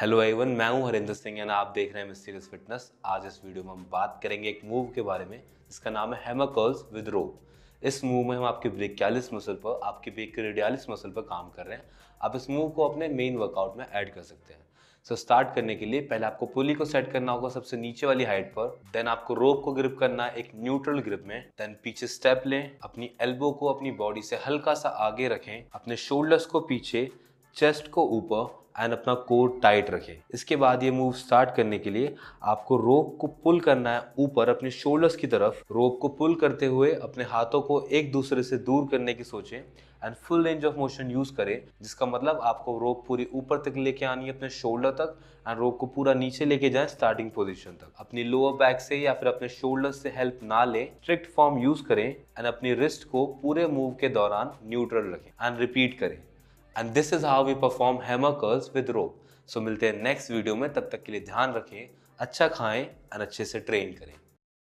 hello Avon मैं हूं Harinder Singh and आप देख रहे हैं मिस्टीरियस फिटनेस आज इस वीडियो में हम बात करेंगे एक मूव के बारे में जिसका नाम है हेमा कर्ल्स विद रो इस मूव में हम आपके ब्रेकियालिस मसल पर आपके बेक्रेडियालिस मसल पर काम कर रहे हैं आप इस मूव को अपने मेन वर्कआउट में ऐड कर सकते हैं सो so, स्टार्ट करने के लिए पहले आपको पुली को सेट करना होगा सबसे नीचे वाली हाइट पर देन आपको रोप को ग्रिप करना है एक न्यूट्रल ग्रिप में देन पीछे स्टेप लें अपनी एल्बो को अपनी बॉडी से हल्का सा आगे रखें अपने शोल्डर्स को पीछे चेस्ट को ऊपर एंड अपना कोर टाइट रखें इसके बाद ये मूव स्टार्ट करने के लिए आपको रोप को पुल करना है ऊपर अपने शोल्डर्स की तरफ रोप को पुल करते हुए अपने हाथों को एक दूसरे से दूर करने की सोचें and full range of motion use करें जिसका मतलब आपको रोप पूरी ऊपर तक लेके आनी है अपने शोल्डर तक एंड रोप को पूरा नीचे लेके जाए स्टार्टिंग पोजिशन तक अपनी लोअर बैक से या फिर अपने शोल्डर से हेल्प ना लें स्ट्रिक्ट फॉर्म यूज़ करें एंड अपनी रिस्ट को पूरे मूव के दौरान न्यूट्रल रखें एंड रिपीट करें and this is how we perform hammer curls with rope so मिलते हैं नेक्स्ट वीडियो में तब तक के लिए ध्यान रखें अच्छा खाएं और अच्छे से ट्रेन करें